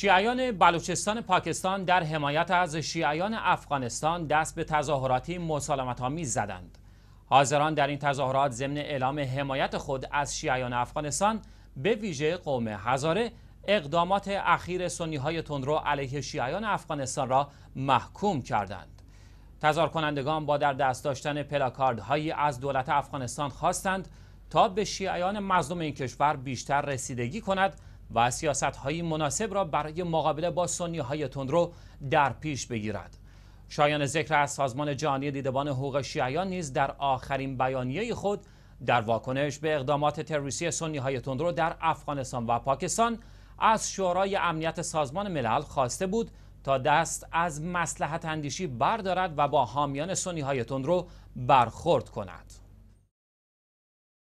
شیعیان بلوچستان پاکستان در حمایت از شیعیان افغانستان دست به تظاهراتی مسالمت زدند. حاضران در این تظاهرات ضمن اعلام حمایت خود از شیعیان افغانستان به ویژه قوم هزاره اقدامات اخیر سنی های تندرو علیه شیعیان افغانستان را محکوم کردند. تظاهر کنندگان با در دست داشتن هایی از دولت افغانستان خواستند تا به شیعیان مظلوم این کشور بیشتر رسیدگی کند و سیاست های مناسب را برای مقابله با سنی های تندرو در پیش بگیرد. شایان ذکر از سازمان جهانی دیدبان حقوق شیعیان نیز در آخرین بیانیه خود در واکنش به اقدامات تروریستی سنی های تندرو در افغانستان و پاکستان از شورای امنیت سازمان ملل خواسته بود تا دست از مسلحت اندیشی بردارد و با حامیان سنی های تندرو برخورد کند.